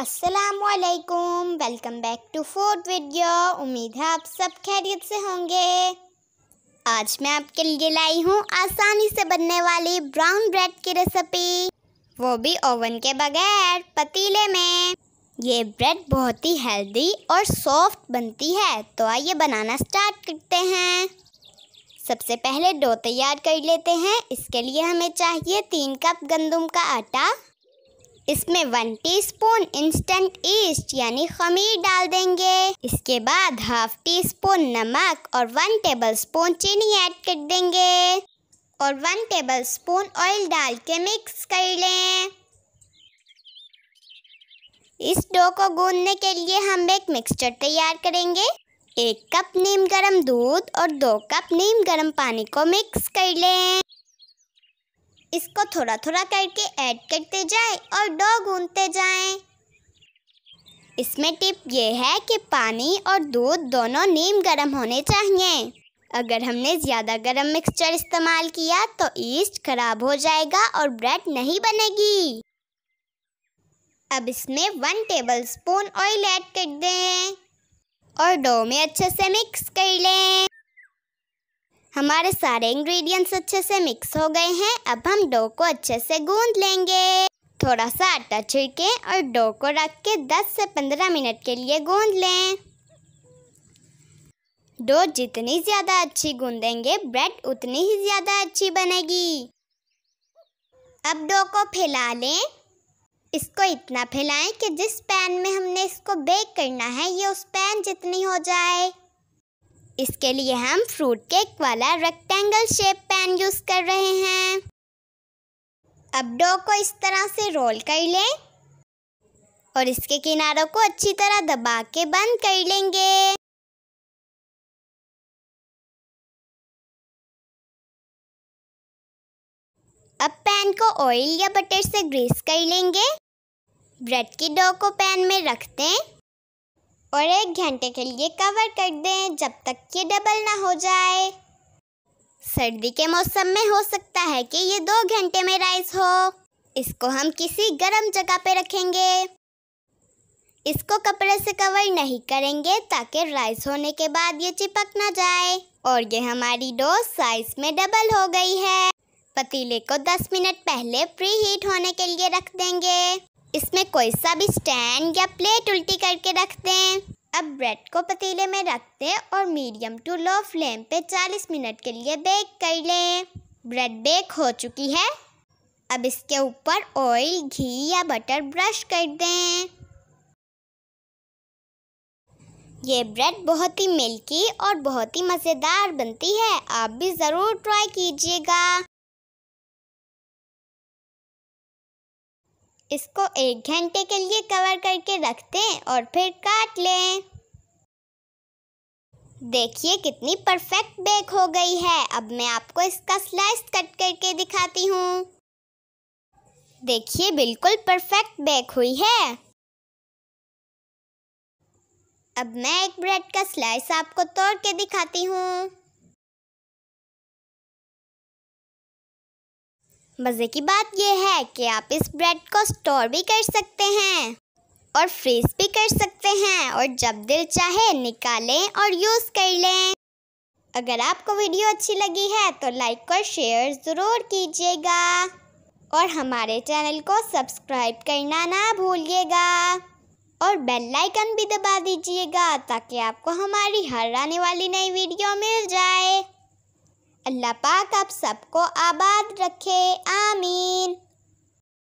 असलकुम welcome back to fourth video उम्मीद है आप सब खैरियत से होंगे आज मैं आपके लिए लाई हूँ आसानी से बनने वाली ब्राउन ब्रेड की रेसिपी वो भी ओवन के बगैर पतीले में ये ब्रेड बहुत ही हेल्दी और सॉफ्ट बनती है तो आइए बनाना स्टार्ट करते हैं सबसे पहले डो तैयार कर लेते हैं इसके लिए हमें चाहिए तीन कप गंदम का आटा इसमें वन टीस्पून इंस्टेंट ईस्ट यानी खमीर डाल देंगे इसके बाद हाफ टी स्पून नमक और वन टेबल स्पून चीनी ऐड कर देंगे और वन टेबल स्पून ऑयल डाल के मिक्स कर लें इस डो को गूंदने के लिए हम एक मिक्सचर तैयार करेंगे एक कप नीम गरम दूध और दो कप नीम गरम पानी को मिक्स कर लें इसको थोड़ा थोड़ा करके ऐड करते जाएं और डो गूंदते जाएं। इसमें टिप ये है कि पानी और दूध दोनों नीम गर्म होने चाहिए अगर हमने ज़्यादा गर्म मिक्सचर इस्तेमाल किया तो ईस्ट खराब हो जाएगा और ब्रेड नहीं बनेगी अब इसमें one tablespoon oil add कर दें और डो में अच्छे से मिक्स कर लें हमारे सारे इंग्रेडिएंट्स अच्छे से मिक्स हो गए हैं अब हम डो को अच्छे से गूंद लेंगे थोड़ा सा आटा छिड़के और डो को रख के 10 से 15 मिनट के लिए गूंद लें डो जितनी ज़्यादा अच्छी गूंदेंगे ब्रेड उतनी ही ज़्यादा अच्छी बनेगी अब डो को फैला लें इसको इतना फैलाएं कि जिस पैन में हमने इसको बेक करना है ये उस पैन जितनी हो जाए इसके लिए हम फ्रूट केक वाला रेक्टेंगल शेप पैन यूज़ कर रहे हैं अब डो को इस तरह से रोल कर लें और इसके किनारों को अच्छी तरह दबा के बंद कर लेंगे अब पैन को ऑयल या बटर से ग्रीस कर लेंगे ब्रेड की डो को पैन में रखते हैं और एक घंटे के लिए कवर कर दें जब तक ये डबल ना हो जाए सर्दी के मौसम में हो सकता है कि ये दो घंटे में राइस हो इसको हम किसी गर्म जगह पे रखेंगे इसको कपड़े से कवर नहीं करेंगे ताकि राइस होने के बाद ये चिपक ना जाए और ये हमारी डो साइज में डबल हो गई है पतीले को 10 मिनट पहले प्री हीट होने के लिए रख देंगे इसमें कोई सा भी स्टैंड या प्लेट उल्टी करके रखते हैं अब ब्रेड को पतीले में रखते हैं और मीडियम टू लो फ्लेम पे 40 मिनट के लिए बेक कर लें ब्रेड बेक हो चुकी है अब इसके ऊपर ऑयल घी या बटर ब्रश कर दें ये ब्रेड बहुत ही मिल्की और बहुत ही मज़ेदार बनती है आप भी ज़रूर ट्राई कीजिएगा इसको एक घंटे के लिए कवर करके रख दें और फिर काट लें देखिए कितनी परफेक्ट बेक हो गई है अब मैं आपको इसका स्लाइस कट करके दिखाती हूँ देखिए बिल्कुल परफेक्ट बेक हुई है अब मैं एक ब्रेड का स्लाइस आपको तोड़ के दिखाती हूँ मज़े की बात यह है कि आप इस ब्रेड को स्टोर भी कर सकते हैं और फ्रीज भी कर सकते हैं और जब दिल चाहे निकालें और यूज़ कर लें अगर आपको वीडियो अच्छी लगी है तो लाइक और शेयर ज़रूर कीजिएगा और हमारे चैनल को सब्सक्राइब करना ना भूलिएगा और बेल लाइकन भी दबा दीजिएगा ताकि आपको हमारी हर आने वाली नई वीडियो मिल जाए अल्लाह पाक आप सबको आबाद रखे आमीन